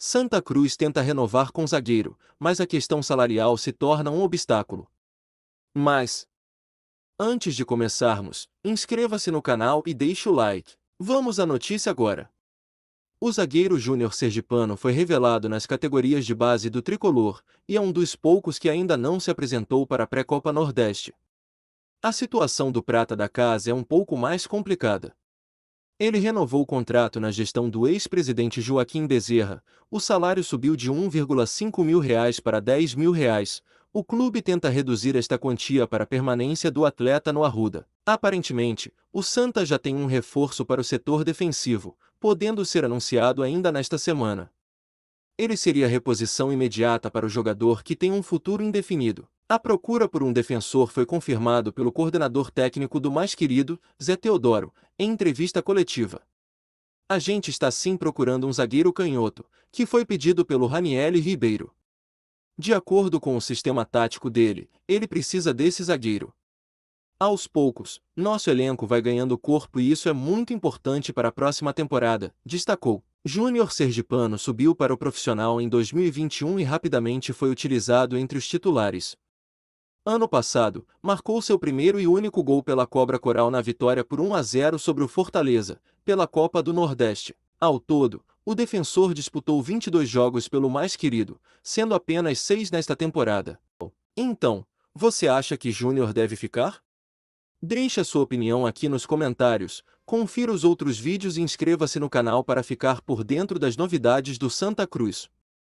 Santa Cruz tenta renovar com zagueiro, mas a questão salarial se torna um obstáculo. Mas, antes de começarmos, inscreva-se no canal e deixe o like. Vamos à notícia agora. O zagueiro Júnior Sergipano foi revelado nas categorias de base do tricolor e é um dos poucos que ainda não se apresentou para a Pré-Copa Nordeste. A situação do Prata da Casa é um pouco mais complicada. Ele renovou o contrato na gestão do ex-presidente Joaquim Bezerra. O salário subiu de R$ 1,5 mil reais para R$ 10 mil. Reais. O clube tenta reduzir esta quantia para a permanência do atleta no Arruda. Aparentemente, o Santa já tem um reforço para o setor defensivo, podendo ser anunciado ainda nesta semana. Ele seria a reposição imediata para o jogador que tem um futuro indefinido. A procura por um defensor foi confirmado pelo coordenador técnico do mais querido, Zé Teodoro, em entrevista coletiva. A gente está sim procurando um zagueiro canhoto, que foi pedido pelo Raniel Ribeiro. De acordo com o sistema tático dele, ele precisa desse zagueiro. Aos poucos, nosso elenco vai ganhando corpo e isso é muito importante para a próxima temporada, destacou. Júnior Sergipano subiu para o profissional em 2021 e rapidamente foi utilizado entre os titulares, ano passado, marcou seu primeiro e único gol pela Cobra Coral na vitória por 1 a 0 sobre o Fortaleza, pela Copa do Nordeste. Ao todo, o defensor disputou 22 jogos pelo mais querido, sendo apenas seis nesta temporada. Então, você acha que Júnior deve ficar? Deixe a sua opinião aqui nos comentários, confira os outros vídeos e inscreva-se no canal para ficar por dentro das novidades do Santa Cruz.